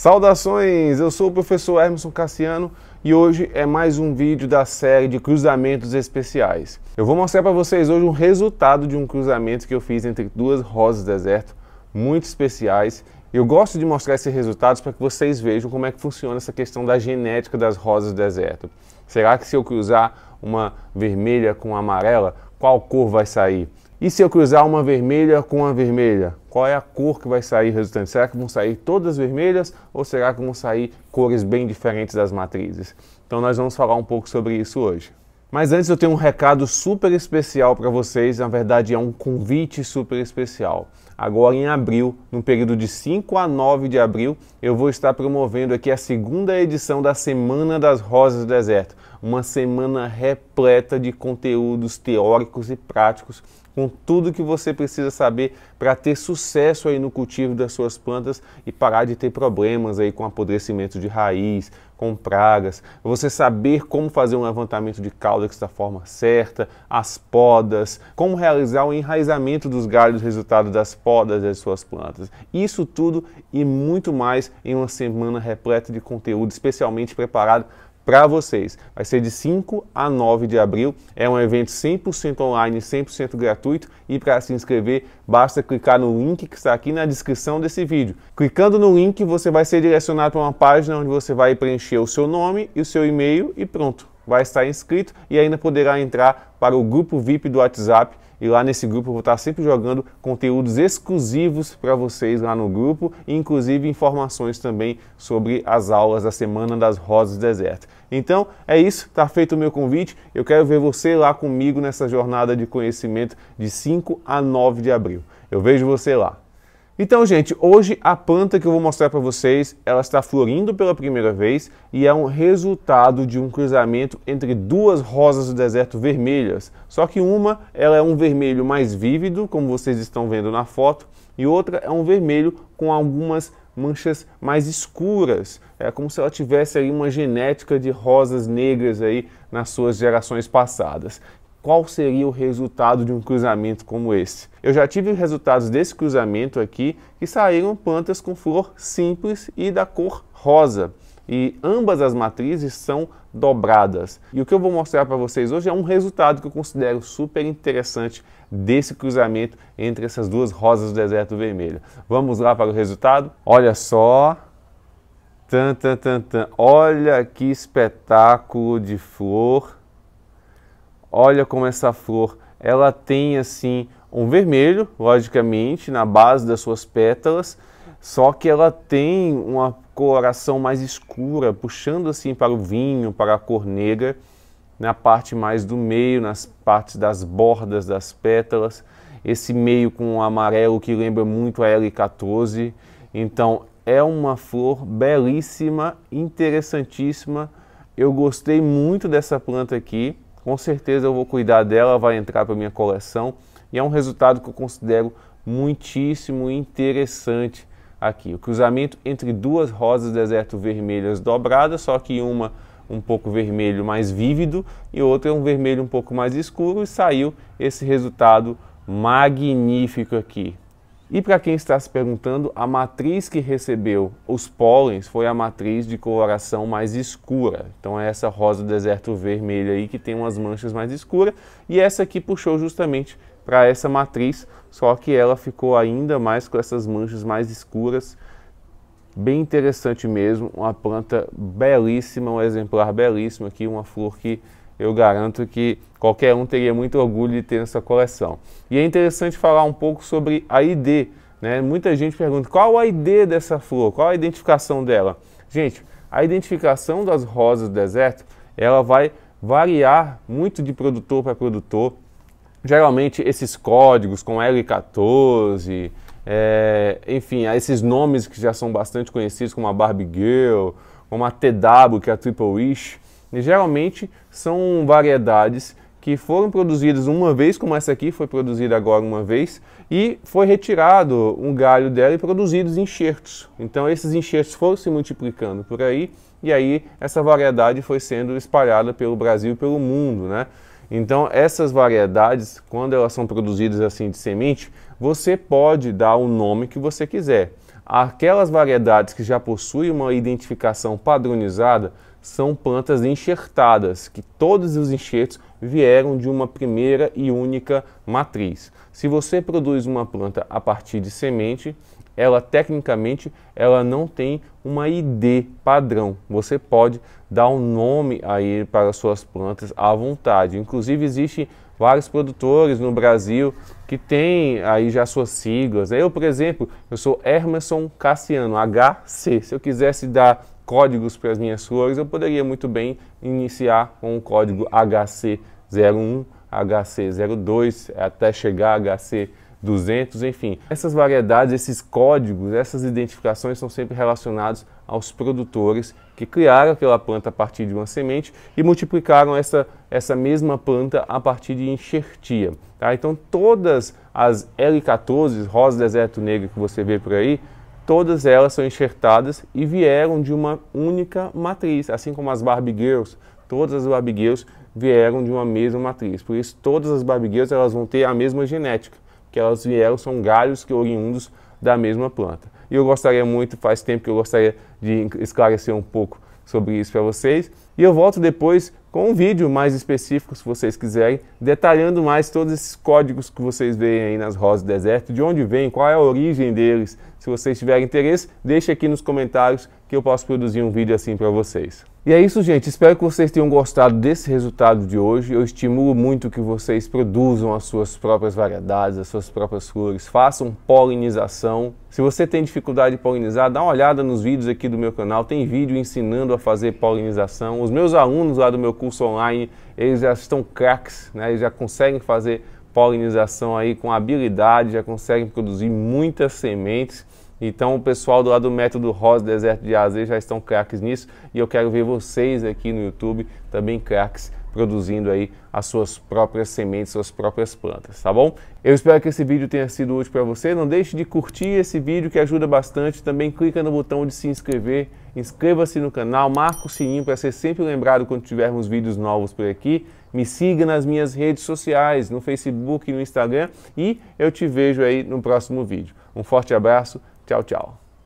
Saudações, eu sou o professor Emerson Cassiano e hoje é mais um vídeo da série de cruzamentos especiais. Eu vou mostrar para vocês hoje um resultado de um cruzamento que eu fiz entre duas rosas deserto muito especiais. Eu gosto de mostrar esses resultados para que vocês vejam como é que funciona essa questão da genética das rosas deserto. Será que se eu cruzar uma vermelha com uma amarela, qual cor vai sair? E se eu cruzar uma vermelha com uma vermelha, qual é a cor que vai sair resultante. Será que vão sair todas vermelhas ou será que vão sair cores bem diferentes das matrizes? Então nós vamos falar um pouco sobre isso hoje. Mas antes eu tenho um recado super especial para vocês, na verdade é um convite super especial. Agora em abril, no período de 5 a 9 de abril, eu vou estar promovendo aqui a segunda edição da Semana das Rosas do Deserto uma semana repleta de conteúdos teóricos e práticos, com tudo que você precisa saber para ter sucesso aí no cultivo das suas plantas e parar de ter problemas aí com apodrecimento de raiz, com pragas. Você saber como fazer um levantamento de caudex da forma certa, as podas, como realizar o enraizamento dos galhos resultado das podas das suas plantas. Isso tudo e muito mais em uma semana repleta de conteúdo especialmente preparado para vocês. Vai ser de 5 a 9 de abril. É um evento 100% online, 100% gratuito e para se inscrever basta clicar no link que está aqui na descrição desse vídeo. Clicando no link, você vai ser direcionado para uma página onde você vai preencher o seu nome e o seu e-mail e pronto vai estar inscrito e ainda poderá entrar para o grupo VIP do WhatsApp. E lá nesse grupo eu vou estar sempre jogando conteúdos exclusivos para vocês lá no grupo, inclusive informações também sobre as aulas da Semana das Rosas do Deserto. Então é isso, está feito o meu convite. Eu quero ver você lá comigo nessa jornada de conhecimento de 5 a 9 de abril. Eu vejo você lá. Então, gente, hoje a planta que eu vou mostrar para vocês, ela está florindo pela primeira vez e é um resultado de um cruzamento entre duas rosas do deserto vermelhas. Só que uma, ela é um vermelho mais vívido, como vocês estão vendo na foto, e outra é um vermelho com algumas manchas mais escuras. É como se ela tivesse aí uma genética de rosas negras aí nas suas gerações passadas qual seria o resultado de um cruzamento como esse. Eu já tive resultados desse cruzamento aqui que saíram plantas com flor simples e da cor rosa. E ambas as matrizes são dobradas. E o que eu vou mostrar para vocês hoje é um resultado que eu considero super interessante desse cruzamento entre essas duas rosas do deserto vermelho. Vamos lá para o resultado? Olha só, Tan, tan, tan, tan. Olha que espetáculo de flor Olha como essa flor, ela tem assim um vermelho, logicamente, na base das suas pétalas, só que ela tem uma coloração mais escura, puxando assim para o vinho, para a cor negra, na parte mais do meio, nas partes das bordas das pétalas, esse meio com um amarelo que lembra muito a L14. Então, é uma flor belíssima, interessantíssima. Eu gostei muito dessa planta aqui com certeza eu vou cuidar dela, vai entrar para minha coleção e é um resultado que eu considero muitíssimo interessante aqui. O cruzamento entre duas rosas deserto vermelhas dobradas, só que uma um pouco vermelho mais vívido e outra um vermelho um pouco mais escuro e saiu esse resultado magnífico aqui. E para quem está se perguntando, a matriz que recebeu os pólens foi a matriz de coloração mais escura. Então é essa rosa do deserto vermelha aí que tem umas manchas mais escuras e essa aqui puxou justamente para essa matriz, só que ela ficou ainda mais com essas manchas mais escuras. Bem interessante mesmo, uma planta belíssima, um exemplar belíssimo aqui, uma flor que eu garanto que qualquer um teria muito orgulho de ter essa coleção. E é interessante falar um pouco sobre a ID. Né? Muita gente pergunta qual a ID dessa flor, qual a identificação dela. Gente, a identificação das rosas do deserto ela vai variar muito de produtor para produtor. Geralmente esses códigos com L14, é, eh, enfim, esses nomes que já são bastante conhecidos como a Barbie Girl, como a TW, que é a Triple Wish, e, geralmente são variedades que foram produzidas uma vez, como essa aqui foi produzida agora uma vez, e foi retirado um galho dela e produzidos enxertos. Então esses enxertos foram se multiplicando por aí, e aí essa variedade foi sendo espalhada pelo Brasil e pelo mundo, né? Então essas variedades, quando elas são produzidas assim de semente, você pode dar o nome que você quiser. Aquelas variedades que já possuem uma identificação padronizada, são plantas enxertadas, que todos os enxertos vieram de uma primeira e única matriz. Se você produz uma planta a partir de semente, ela tecnicamente ela não tem uma ID padrão. Você pode dar um nome aí para suas plantas à vontade. Inclusive existem vários produtores no Brasil que têm aí já suas siglas. Eu, por exemplo, eu sou Hermerson Cassiano, HC. Se eu quisesse dar códigos para as minhas flores, eu poderia muito bem iniciar com o código HC01, HC02, até chegar a HC 200, enfim. Essas variedades, esses códigos, essas identificações são sempre relacionados aos produtores que criaram aquela planta a partir de uma semente e multiplicaram essa, essa mesma planta a partir de enxertia. Tá? Então todas as L14, rosa deserto negro que você vê por aí, Todas elas são enxertadas e vieram de uma única matriz, assim como as Barbie Girls. Todas as Barbie Girls vieram de uma mesma matriz. Por isso, todas as Barbie Girls elas vão ter a mesma genética, que elas vieram são galhos que oriundos da mesma planta. E eu gostaria muito, faz tempo que eu gostaria de esclarecer um pouco sobre isso para vocês. E eu volto depois com um vídeo mais específico, se vocês quiserem, detalhando mais todos esses códigos que vocês veem aí nas rosas do deserto, de onde vêm, qual é a origem deles. Se vocês tiverem interesse, deixe aqui nos comentários que eu posso produzir um vídeo assim para vocês. E é isso, gente. Espero que vocês tenham gostado desse resultado de hoje. Eu estimulo muito que vocês produzam as suas próprias variedades, as suas próprias flores. Façam polinização. Se você tem dificuldade de polinizar, dá uma olhada nos vídeos aqui do meu canal. Tem vídeo ensinando a fazer polinização. Os meus alunos lá do meu curso online, eles já estão craques, né? Eles já conseguem fazer polinização aí com habilidade, já conseguem produzir muitas sementes. Então o pessoal do lado do Método Rosa Deserto de Azer já estão craques nisso e eu quero ver vocês aqui no YouTube também craques produzindo aí as suas próprias sementes, suas próprias plantas, tá bom? Eu espero que esse vídeo tenha sido útil para você. Não deixe de curtir esse vídeo que ajuda bastante. Também clica no botão de se inscrever, inscreva-se no canal, marca o sininho para ser sempre lembrado quando tivermos vídeos novos por aqui. Me siga nas minhas redes sociais, no Facebook e no Instagram e eu te vejo aí no próximo vídeo. Um forte abraço. 较早。